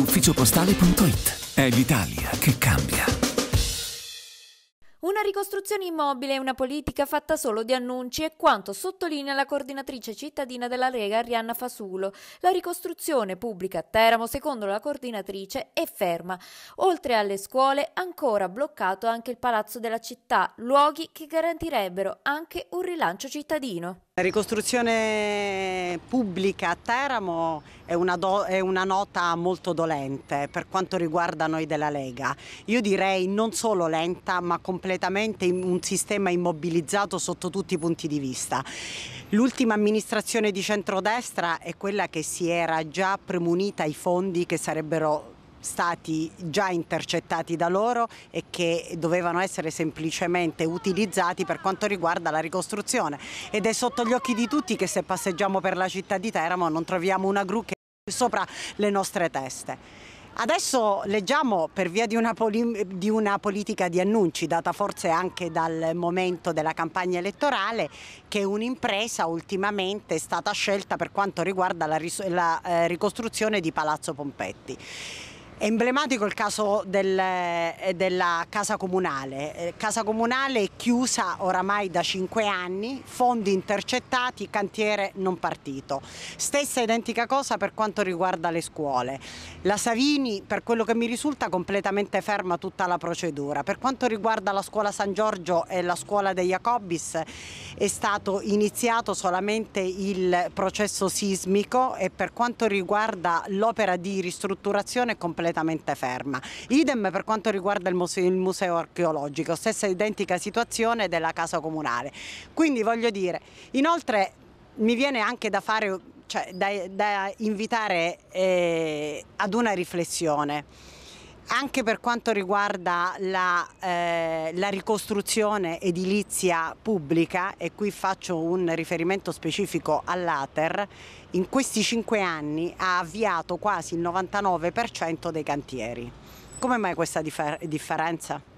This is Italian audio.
ufficiopostale.it. È l'Italia che cambia. Una ricostruzione immobile è una politica fatta solo di annunci è quanto sottolinea la coordinatrice cittadina della Lega Arianna Fasulo. La ricostruzione pubblica a Teramo, secondo la coordinatrice, è ferma. Oltre alle scuole, ancora bloccato anche il palazzo della città, luoghi che garantirebbero anche un rilancio cittadino. La ricostruzione pubblica a Teramo è una, do, è una, nota molto dolente per quanto riguarda noi della Lega. Io direi non solo lenta ma completamente un sistema immobilizzato sotto tutti i punti di vista. L'ultima amministrazione di centrodestra è quella che si era già premunita i fondi che sarebbero stati già intercettati da loro e che dovevano essere semplicemente utilizzati per quanto riguarda la ricostruzione. Ed è sotto gli occhi di tutti che se passeggiamo per la città di Teramo non troviamo una gru che è sopra le nostre teste. Adesso leggiamo per via di una, di una, politica di annunci, data forse anche dal momento della campagna elettorale, che un'impresa ultimamente è stata scelta per quanto riguarda la, la eh, ricostruzione di Palazzo Pompetti. È emblematico il caso del, eh, della Casa Comunale. Eh, casa Comunale è chiusa oramai da cinque anni, fondi intercettati, cantiere non partito. Stessa identica cosa per quanto riguarda le scuole. La Savini, per quello che mi risulta, completamente ferma tutta la procedura. Per quanto riguarda la scuola San Giorgio e la scuola dei Jacobis, è stato iniziato solamente il processo sismico e per quanto riguarda l'opera di ristrutturazione completamente completamente ferma. Idem per quanto riguarda il museo, il museo archeologico, stessa identica situazione della casa comunale. Quindi voglio dire, inoltre mi viene anche da fare cioè, da, da invitare eh, ad una riflessione. Anche per quanto riguarda la, eh, la, ricostruzione edilizia pubblica, e qui faccio un riferimento specifico all'Ater, in questi cinque anni ha avviato quasi il 99% dei cantieri. Come mai questa differ differenza?